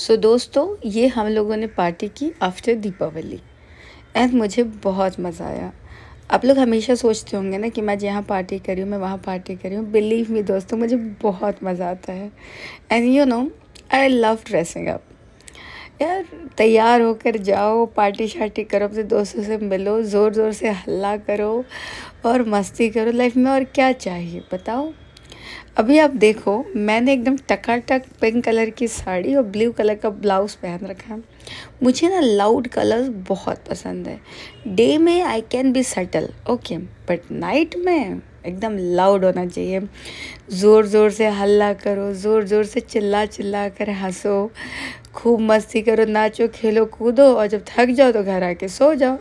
सो so, दोस्तों ये हम लोगों ने पार्टी की आफ्टर दीपावली एंड मुझे बहुत मज़ा आया आप लोग हमेशा सोचते होंगे ना कि मैं जहाँ पार्टी करी हूँ मैं वहाँ पार्टी करी हूँ बिलीव मी दोस्तों मुझे बहुत मज़ा आता है and you know I love dressing up यार तैयार होकर जाओ पार्टी शार्टी करो अपने दोस्तों से मिलो ज़ोर ज़ोर से हल्ला करो और मस्ती करो लाइफ में और क्या चाहिए बताओ अभी आप देखो मैंने एकदम टकाटक पिंक कलर की साड़ी और ब्लू कलर का ब्लाउज़ पहन रखा है मुझे ना लाउड कलर्स बहुत पसंद है डे में I can be subtle okay but night में एकदम लाउड होना चाहिए ज़ोर ज़ोर से हल्ला करो ज़ोर ज़ोर से चिल्ला चिल्ला कर हंसो खूब मस्ती करो नाचो खेलो कूदो और जब थक जाओ तो घर आके सो जाओ